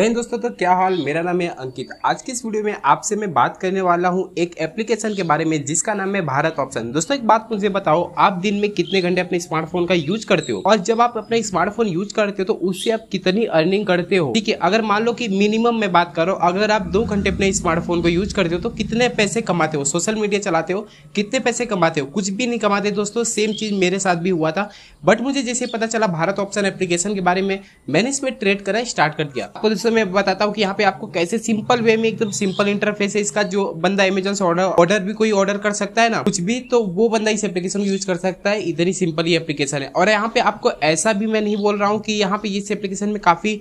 जय हिंद दोस्तों तो क्या हाल मेरा नाम है अंकित आज के इस वीडियो में आपसे मैं बात करने वाला हूँ एक एप्लीकेशन के बारे में जिसका नाम है भारत ऑप्शन दोस्तों एक बात मुझे बताओ आप दिन में कितने घंटे अपने स्मार्टफोन का यूज करते हो और जब आप अपने स्मार्टफोन यूज करते हो तो उससे आप कितनी अर्निंग करते हो ठीक है अगर मान लो की मिनिमम में बात करो अगर आप दो घंटे अपने स्मार्टफोन को यूज करते हो तो कितने पैसे कमाते हो सोशल मीडिया चलाते हो कितने पैसे कमाते हो कुछ भी नहीं कमाते दोस्तों सेम चीज मेरे साथ भी हुआ था बट मुझे जैसे पता चला भारत ऑप्शन एप्लीकेशन के बारे में मैंने इसमें ट्रेड करा स्टार्ट कर दिया आपको तो दोस्तों मैं बताता हूँ कि यहाँ पे आपको कैसे सिंपल वे में एकदम सिंपल इंटरफेस है इसका जो बंदा एमेजोन से ऑर्डर ऑर्डर भी कोई ऑर्डर कर सकता है ना कुछ भी तो वो बंदा इस एप्लीकेशन को यूज कर सकता है इधर ही सिंपल ही एप्लीकेशन है और यहाँ पे आपको ऐसा भी मैं नहीं बोल रहा हूँ कि यहाँ पे इस एप्लीकेशन में काफी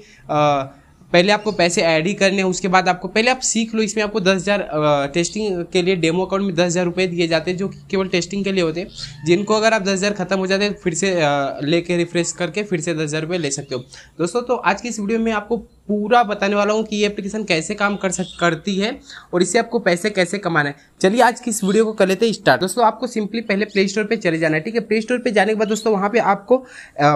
पहले आपको पैसे ऐड ही करने हैं उसके बाद आपको पहले आप सीख लो इसमें आपको 10000 टेस्टिंग के लिए डेमो अकाउंट में दस हज़ार दिए जाते हैं जो केवल टेस्टिंग के लिए होते हैं जिनको अगर आप 10000 खत्म हो जाते हैं फिर से लेके रिफ्रेश करके फिर से दस हज़ार ले सकते हो दोस्तों तो आज की इस वीडियो में आपको पूरा बताने वाला हूँ कि ये एप्लीकेशन कैसे काम कर सक करती है और इससे आपको पैसे कैसे कमाना है चलिए आज की इस वीडियो को कर लेते हैं स्टार्ट दोस्तों आपको सिंपली पहले प्ले स्टोर पर चले जाना है ठीक है प्ले स्टोर पर जाने के बाद दोस्तों वहाँ पर आपको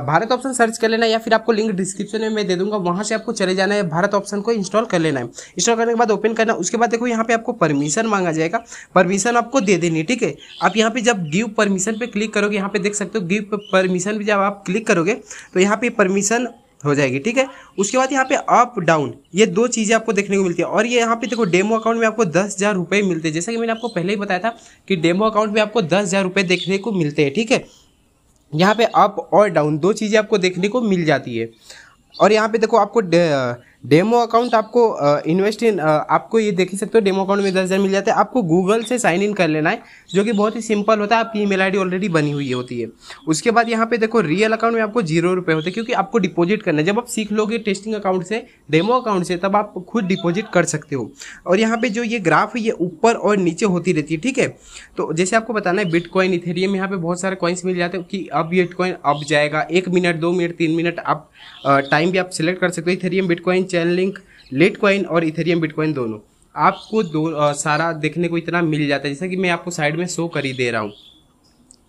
भारत ऑप्शन सर्च कर लेना है या फिर आपको लिंक डिस्क्रिप्शन में मैं दे दूंगा वहाँ से आपको चले जाना है भारत ऑप्शन को इंस्टॉल कर लेना है इंस्टॉल करने के बाद ओपन करना उसके बाद देखो यहाँ पर आपको परमिशन मांगा जाएगा परमिशन आपको दे देनी है ठीक है आप यहाँ पर जब गिव परमिशन पर क्लिक करोगे यहाँ पर देख सकते हो गिव परमिशन पर जब आप क्लिक करोगे तो यहाँ पर परमिशन हो जाएगी ठीक है उसके बाद यहाँ पे अप डाउन ये दो चीज़ें आपको देखने को मिलती है और ये यहाँ पे देखो डेमो अकाउंट में आपको दस हज़ार रुपये मिलते हैं जैसा कि मैंने आपको पहले ही बताया था कि डेमो अकाउंट में आपको दस हज़ार रुपये देखने को मिलते हैं ठीक है यहाँ पे अप और डाउन दो चीज़ें आपको देखने को मिल जाती है और यहाँ पे देखो आपको डेमो अकाउंट आपको इन्वेस्ट इन आपको ये देख ही सकते हो डेमो अकाउंट में दस हज़ार मिल जाते हैं आपको गूगल से साइन इन कर लेना है जो कि बहुत ही सिंपल होता है आपकी ई मेल ऑलरेडी बनी हुई होती है उसके बाद यहाँ पे देखो रियल अकाउंट में आपको जीरो रुपये होते हैं क्योंकि आपको डिपॉजिट करना है जब आप सीख लोगे टेस्टिंग अकाउंट से डेमो अकाउंट से तब आप खुद डिपॉजिट कर सकते हो और यहाँ पर जो ये ग्राफ है ये ऊपर और नीचे होती रहती है ठीक है तो जैसे आपको बताना है बिटकॉइन इथेरियम यहाँ पर बहुत सारे कॉइन्स मिल जाते हैं कि अब बिटकॉइन अब जाएगा एक मिनट दो मिनट तीन मिनट आप टाइम भी आप सिलेक्ट कर सकते हो Ethereum Bitcoin Chainlink Lite और इथेरियम बिटकॉइन दोनों आपको दो आ, सारा देखने को इतना मिल जाता है जैसा कि मैं आपको साइड में शो कर ही दे रहा हूँ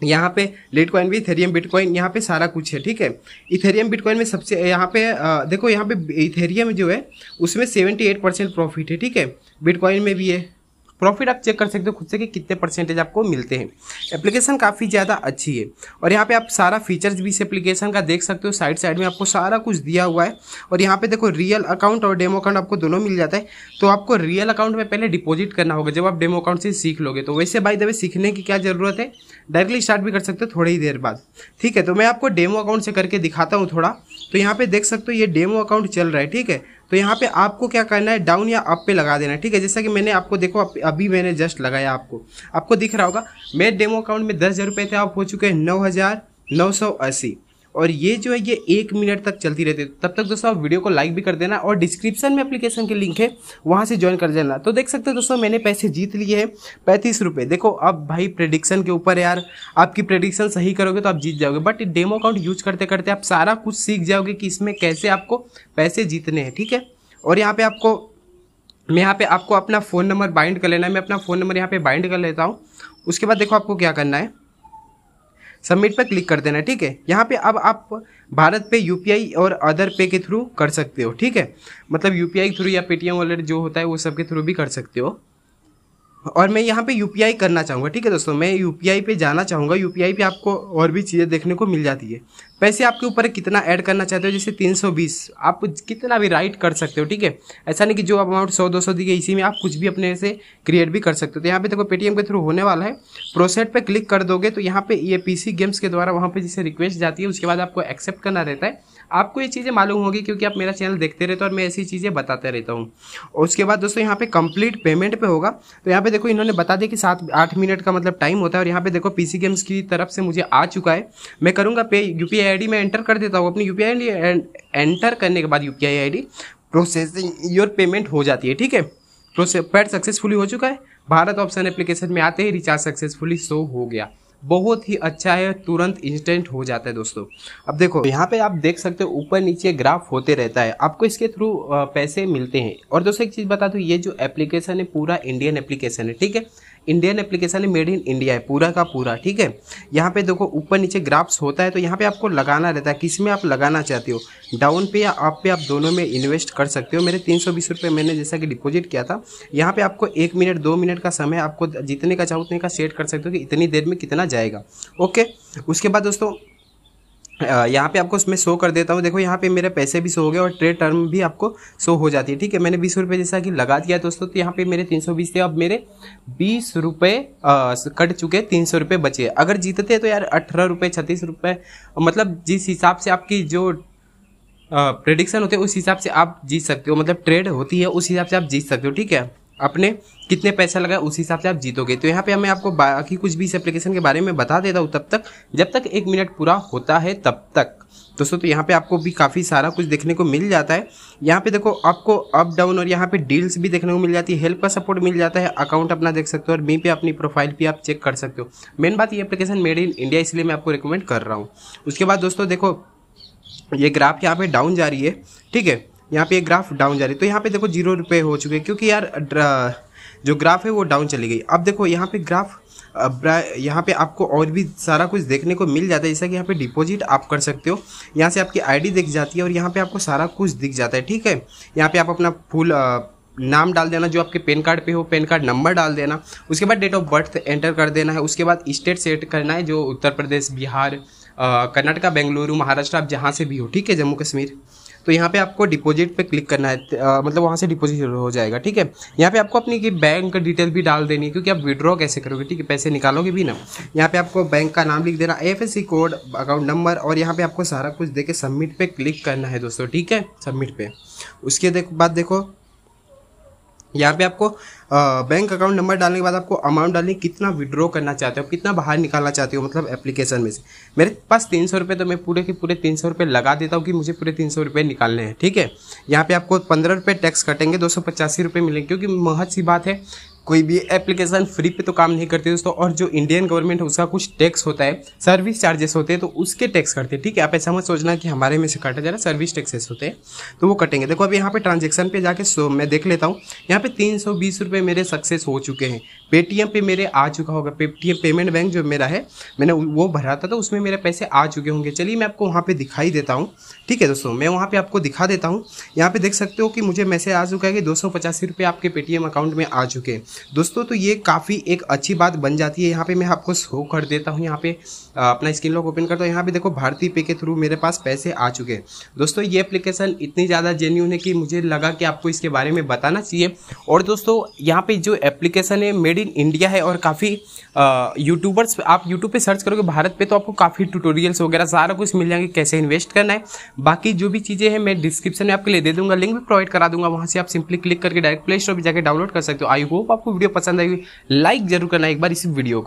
यहाँ पे लेट क्वाइन भी इथेरियम बिटकॉइन यहाँ पे सारा कुछ है ठीक है इथेरियम बिटकॉइन में सबसे यहाँ पे आ, देखो यहाँ पे इथेरियम जो है उसमें सेवेंटी एट परसेंट प्रॉफिट है ठीक है बिटकॉइन में भी है प्रॉफिट आप चेक कर सकते हो खुद से कि कितने परसेंटेज आपको मिलते हैं एप्लीकेशन काफ़ी ज़्यादा अच्छी है और यहाँ पे आप सारा फीचर्स भी इस एप्लीकेशन का देख सकते हो साइड साइड में आपको सारा कुछ दिया हुआ है और यहाँ पे देखो रियल अकाउंट और डेमो अकाउंट आपको दोनों मिल जाता है तो आपको रियल अकाउंट में पहले डिपोजिट करना होगा जब आप डेमो अकाउंट से सीख लोगे तो वैसे बाई दबे सीखने की क्या ज़रूरत है डायरेक्टली स्टार्ट भी कर सकते हो थोड़ी ही देर बाद ठीक है तो मैं आपको डेमो अकाउंट से करके दिखाता हूँ थोड़ा तो यहाँ पे देख सकते हो ये डेमो अकाउंट चल रहा है ठीक है तो यहाँ पे आपको क्या करना है डाउन या अप पे लगा देना है ठीक है जैसा कि मैंने आपको देखो अभी मैंने जस्ट लगाया आपको आपको दिख रहा होगा मेरे डेमो अकाउंट में दस हज़ार रुपये थे आप हो चुके हैं नौ हज़ार नौ सौ अस्सी और ये जो है ये एक मिनट तक चलती रहती है तब तक दोस्तों आप वीडियो को लाइक भी कर देना और डिस्क्रिप्शन में एप्लीकेशन के लिंक है वहाँ से ज्वाइन कर देना तो देख सकते हो दोस्तों मैंने पैसे जीत लिए हैं पैंतीस रुपये देखो अब भाई प्रडिक्शन के ऊपर यार आपकी प्रडिक्शन सही करोगे तो आप जीत जाओगे बट डेमो अकाउंट यूज करते करते आप सारा कुछ सीख जाओगे कि इसमें कैसे आपको पैसे जीतने हैं ठीक है और यहाँ पर आपको मैं यहाँ पर आपको अपना फ़ोन नंबर बाइंड कर लेना है मैं अपना फ़ोन नंबर यहाँ पर बाइंड कर लेता हूँ उसके बाद देखो आपको क्या करना है सबमिट पर क्लिक कर देना ठीक है यहाँ पे अब आप भारत पे यू और अदर पे के थ्रू कर सकते हो ठीक है मतलब यू के थ्रू या पेटीएम वॉलेट जो होता है वो सब के थ्रू भी कर सकते हो और मैं यहाँ पे यू करना चाहूँगा ठीक है दोस्तों मैं यू पे जाना चाहूँगा यू पे आपको और भी चीज़ें देखने को मिल जाती है पैसे आपके ऊपर कितना ऐड करना चाहते हो जैसे 320 आप कितना भी राइट कर सकते हो ठीक है ऐसा नहीं कि जो अमाउंट 100 200 दी गई इसी में आप कुछ भी अपने से क्रिएट भी कर सकते हो तो यहाँ पे देखो पेटीएम के थ्रू होने वाला है प्रोसेट पर क्लिक कर दोगे तो यहाँ पे ये पी गेम्स के द्वारा वहाँ पर जिसे रिक्वेस्ट जाती है उसके बाद आपको एक्सेप्ट करना रहता है आपको ये चीज़ें मालूम होगी क्योंकि आप मेरा चैनल देखते रहते हो और मैं ऐसी चीज़ें बताते रहता हूँ और उसके बाद दोस्तों यहाँ पे कंप्लीट पेमेंट पे होगा तो यहाँ पे देखो इन्होंने बता दिया कि सात आठ मिनट का मतलब टाइम होता है और यहाँ पे देखो पी गेम्स की तरफ से मुझे आ चुका है मैं करूँगा पे यू पी आई मैं एंटर कर देता हूँ अपनी यू पी आई एंटर करने के बाद U P I processing your payment हो जाती है ठीक है प्रोसेस पैड सक्सेसफुली हो चुका है भारत ऑप्शन एप्लीकेशन में आते ही रिचार्ज सक्सेसफुली शो हो गया बहुत ही अच्छा है तुरंत इंस्टेंट हो जाता है दोस्तों अब देखो यहाँ पे आप देख सकते हो ऊपर नीचे ग्राफ होते रहता है आपको इसके थ्रू पैसे मिलते हैं और दोस्तों एक चीज़ बता दूँ ये जो एप्लीकेशन है पूरा इंडियन एप्लीकेशन है ठीक है इंडियन एप्लीकेशन है मेड इन इंडिया है पूरा का पूरा ठीक है यहाँ पे देखो ऊपर नीचे ग्राफ्स होता है तो यहाँ पे आपको लगाना रहता है किस में आप लगाना चाहते हो डाउन पे या अप पे आप दोनों में इन्वेस्ट कर सकते हो मेरे तीन सौ बीस रुपये मैंने जैसा कि डिपॉजिट किया था यहाँ पर आपको एक मिनट दो मिनट का समय आपको जितने का चाहो उतने का सेट कर सकते हो कि इतनी देर में कितना जाएगा ओके उसके बाद दोस्तों यहाँ पे आपको उसमें शो कर देता हूँ देखो यहाँ पे मेरे पैसे भी शो हो गए और ट्रेड टर्म भी आपको शो हो जाती है ठीक है मैंने बीस रुपये जैसा कि लगा दिया दोस्तों तो यहाँ पे मेरे तीन सौ बीस थे अब मेरे बीस रुपये कट चुके तीन सौ रुपये बचे अगर जीतते तो यार अठारह रुपये छत्तीस रुपये मतलब जिस हिसाब से आपकी जो प्रेडिक्शन होते हैं उस हिसाब से आप जीत सकते हो मतलब ट्रेड होती है उस हिसाब से आप जीत सकते हो ठीक है अपने कितने पैसा लगा उस हिसाब से आप जीतोगे तो यहाँ पे मैं आपको बाकी कुछ भी इस एप्लीकेशन के बारे में बता देता हूँ तब तक जब तक एक मिनट पूरा होता है तब तक दोस्तों तो यहाँ पे आपको भी काफ़ी सारा कुछ देखने को मिल जाता है यहाँ पे देखो आपको अप डाउन और यहाँ पे डील्स भी देखने को मिल जाती है हेल्प का सपोर्ट मिल जाता है अकाउंट अपना देख सकते हो और मी पे अपनी प्रोफाइल भी आप चेक कर सकते हो मेन बात ये एप्लीकेशन मेड इन इंडिया इसलिए मैं आपको रिकमेंड कर रहा हूँ उसके बाद दोस्तों देखो ये ग्राफ यहाँ पे डाउन जा रही है ठीक है यहाँ पे ग्राफ डाउन जा रही है तो यहाँ पे देखो जीरो रुपये हो चुके हैं क्योंकि यार जो ग्राफ है वो डाउन चली गई अब देखो यहाँ पे ग्राफ यहाँ पे आपको और भी सारा कुछ देखने को मिल जाता है जैसा कि यहाँ पे डिपॉजिट आप कर सकते हो यहाँ से आपकी आईडी दिख जाती है और यहाँ पे आपको सारा कुछ दिख जाता है ठीक है यहाँ पे आप अपना फुल नाम डाल देना जो आपके पेन कार्ड पे हो पेन कार्ड नंबर डाल देना उसके बाद डेट ऑफ बर्थ एंटर कर देना है उसके बाद स्टेट सेट करना है जो उत्तर प्रदेश बिहार कर्नाटका बेंगलुरु महाराष्ट्र आप जहाँ से भी हो ठीक है जम्मू कश्मीर तो यहाँ पे आपको डिपॉजिट पे क्लिक करना है आ, मतलब वहाँ से डिपॉजिट हो जाएगा ठीक है यहाँ पे आपको अपनी बैंक डिटेल भी डाल देनी है क्योंकि आप विड्रॉ कैसे करोगे ठीक है पैसे निकालोगे भी ना यहाँ पे आपको बैंक का नाम लिख देना एफ कोड अकाउंट नंबर और यहाँ पे आपको सारा कुछ देके सबमिट पे क्लिक करना है दोस्तों ठीक है सबमिट पे उसके बाद देखो यहाँ पे आपको बैंक अकाउंट नंबर डालने के बाद आपको अमाउंट डालने कितना विड्रॉ करना चाहते हो कितना बाहर निकालना चाहते हो मतलब एप्लीकेशन में से मेरे पास तीन सौ रुपये तो मैं पूरे के पूरे तीन सौ रुपये लगा देता हूँ कि मुझे पूरे तीन सौ रुपये निकालने हैं ठीक है यहाँ पे आपको पंद्रह रुपये टैक्स कटेंगे दो सौ पचासी रुपये मिलेंगे क्योंकि महज सी बात है कोई भी एप्लीकेशन फ्री पे तो काम नहीं करती दोस्तों और जो इंडियन गवर्नमेंट है उसका कुछ टैक्स होता है सर्विस चार्जेस होते हैं तो उसके टैक्स करते हैं ठीक है आप ऐसा मत सोचना कि हमारे में से काटा जा रहा है सर्विस टैक्सेस होते हैं तो वो कटेंगे देखो अब यहाँ पे ट्रांजेक्शन पे जाके सो मैं देख लेता हूँ यहाँ पे तीन सौ बीस रुपये मेरे सक्सेस हो चुके हैं पेटीएम पे मेरे आ चुका होगा पेटीएम पेमेंट बैंक जो मेरा है मैंने वो भरा था तो उसमें मेरे पैसे आ चुके होंगे चलिए मैं आपको वहाँ पे दिखाई देता हूँ ठीक है दोस्तों मैं वहाँ पे आपको दिखा देता हूँ यहाँ पे देख सकते हो कि मुझे मैसेज आ चुका है कि दो सौ आपके पेटीएम अकाउंट में आ चुके हैं दोस्तों तो ये काफ़ी एक अच्छी बात बन जाती है यहाँ पर मैं आपको शो कर देता हूँ यहाँ पे अपना स्क्रीन लॉक ओपन करता हूँ यहाँ पर देखो भारतीय पे के थ्रू मेरे पास पैसे आ चुके हैं दोस्तों ये एप्लीकेशन इतनी ज़्यादा जेन्यून है कि मुझे लगा कि आपको इसके बारे में बताना चाहिए और दोस्तों यहाँ पर जो एप्लीकेशन है मेड इन इंडिया है और काफ़ी यूट्यूबर्स आप यूट्यूब पे सर्च करोगे भारत पे तो आपको काफ़ी ट्यूटोरियल्स वगैरह सारा कुछ मिल जाएंगे कैसे इन्वेस्ट करना है बाकी जो भी चीज़ें हैं मैं डिस्क्रिप्शन में आपके लिए दे दूंगा लिंक भी प्रोवाइड करा दूंगा वहाँ से आप सिंपली क्लिक करके डायरेक्ट प्ले स्टोर पर जाकर डाउनलोड कर सकते हो आई होप आपको वीडियो पसंद आई लाइक जरूर करना एक बार इस वीडियो को